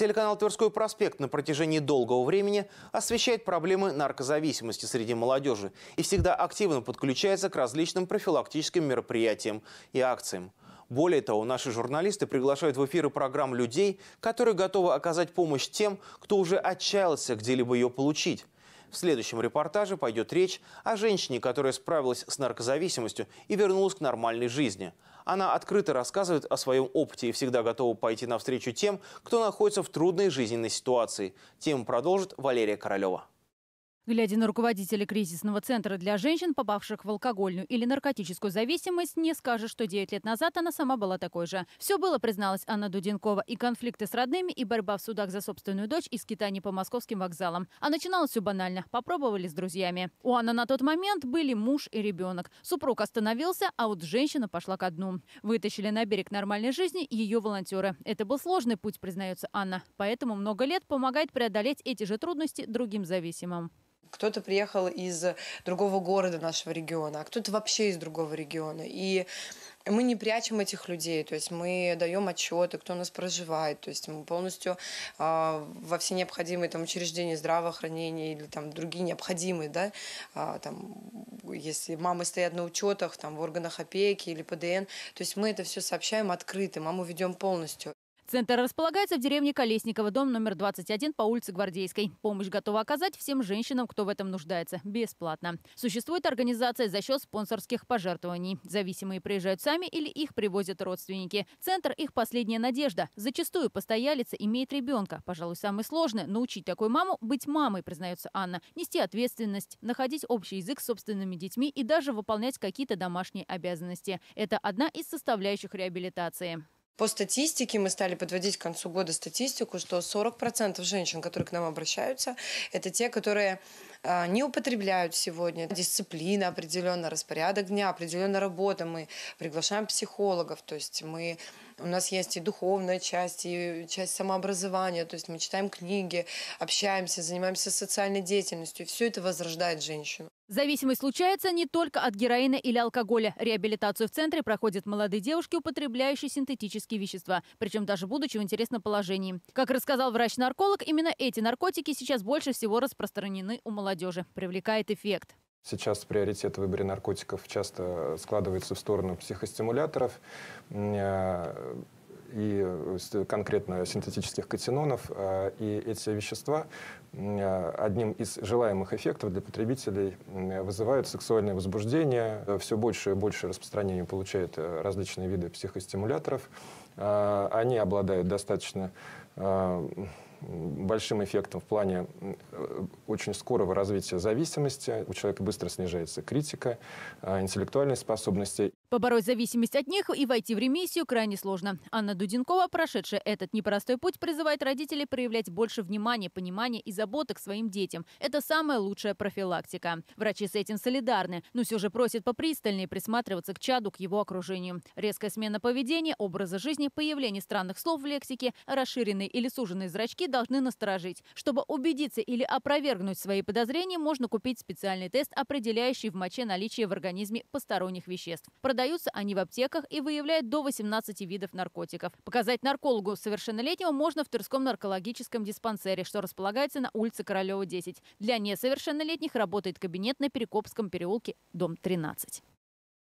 Телеканал «Тверской проспект» на протяжении долгого времени освещает проблемы наркозависимости среди молодежи и всегда активно подключается к различным профилактическим мероприятиям и акциям. Более того, наши журналисты приглашают в эфиры программ людей, которые готовы оказать помощь тем, кто уже отчаялся где-либо ее получить. В следующем репортаже пойдет речь о женщине, которая справилась с наркозависимостью и вернулась к нормальной жизни. Она открыто рассказывает о своем опыте и всегда готова пойти навстречу тем, кто находится в трудной жизненной ситуации. Тему продолжит Валерия Королева. Глядя на руководителя кризисного центра для женщин, попавших в алкогольную или наркотическую зависимость, не скажешь, что 9 лет назад она сама была такой же. Все было, призналась Анна Дуденкова, и конфликты с родными, и борьба в судах за собственную дочь, и скитание по московским вокзалам. А начиналось все банально. Попробовали с друзьями. У Анны на тот момент были муж и ребенок. Супруг остановился, а вот женщина пошла ко дну. Вытащили на берег нормальной жизни ее волонтеры. Это был сложный путь, признается Анна. Поэтому много лет помогает преодолеть эти же трудности другим зависимым кто-то приехал из другого города нашего региона, а кто-то вообще из другого региона. И мы не прячем этих людей, то есть мы даем отчеты, кто у нас проживает, то есть мы полностью э, во все необходимые там, учреждения здравоохранения или там другие необходимые, да, э, там, если мамы стоят на учетах, там, в органах опеки или ПДН, то есть мы это все сообщаем открыто, маму ведем полностью. Центр располагается в деревне Колесникова, дом номер 21 по улице Гвардейской. Помощь готова оказать всем женщинам, кто в этом нуждается, бесплатно. Существует организация за счет спонсорских пожертвований. Зависимые приезжают сами или их привозят родственники. Центр – их последняя надежда. Зачастую постоялица имеет ребенка. Пожалуй, самое сложное – научить такую маму быть мамой, признается Анна. Нести ответственность, находить общий язык с собственными детьми и даже выполнять какие-то домашние обязанности. Это одна из составляющих реабилитации. По статистике мы стали подводить к концу года статистику, что 40% женщин, которые к нам обращаются, это те, которые Э, не употребляют сегодня. Дисциплина, определенно распорядок дня, определенно работа. Мы приглашаем психологов, то есть мы у нас есть и духовная часть, и часть самообразования, то есть мы читаем книги, общаемся, занимаемся социальной деятельностью, и все это возрождает женщину. Зависимость случается не только от героина или алкоголя. Реабилитацию в центре проходят молодые девушки, употребляющие синтетические вещества, причем даже будучи в интересном положении. Как рассказал врач-нарколог, именно эти наркотики сейчас больше всего распространены у молодых молодежи привлекает эффект. Сейчас приоритет в выборе наркотиков часто складывается в сторону психостимуляторов э, и конкретно синтетических катинонов. Э, и эти вещества э, одним из желаемых эффектов для потребителей вызывают сексуальное возбуждение. Все больше и больше распространение получают различные виды психостимуляторов. Они обладают достаточно большим эффектом в плане э, очень скорого развития зависимости. У человека быстро снижается критика, э, интеллектуальные способности. Побороть зависимость от них и войти в ремиссию крайне сложно. Анна Дуденкова, прошедшая этот непростой путь, призывает родителей проявлять больше внимания, понимания и заботы к своим детям. Это самая лучшая профилактика. Врачи с этим солидарны, но все же просят попристальнее присматриваться к чаду, к его окружению. Резкая смена поведения, образа жизни, появление странных слов в лексике, расширенные или суженные зрачки должны насторожить. Чтобы убедиться или опровергнуть свои подозрения, можно купить специальный тест, определяющий в моче наличие в организме посторонних веществ Продаются они в аптеках и выявляют до 18 видов наркотиков. Показать наркологу совершеннолетнего можно в Тверском наркологическом диспансере, что располагается на улице Королева, 10. Для несовершеннолетних работает кабинет на Перекопском переулке, дом 13.